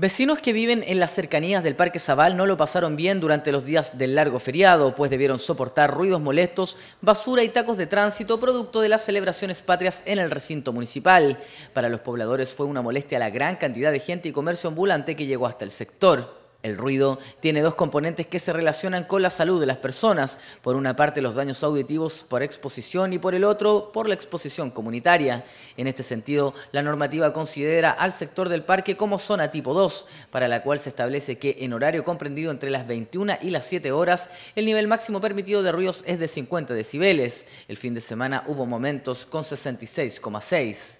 Vecinos que viven en las cercanías del Parque Zaval no lo pasaron bien durante los días del largo feriado, pues debieron soportar ruidos molestos, basura y tacos de tránsito producto de las celebraciones patrias en el recinto municipal. Para los pobladores fue una molestia la gran cantidad de gente y comercio ambulante que llegó hasta el sector. El ruido tiene dos componentes que se relacionan con la salud de las personas. Por una parte, los daños auditivos por exposición y por el otro, por la exposición comunitaria. En este sentido, la normativa considera al sector del parque como zona tipo 2, para la cual se establece que en horario comprendido entre las 21 y las 7 horas, el nivel máximo permitido de ruidos es de 50 decibeles. El fin de semana hubo momentos con 66,6.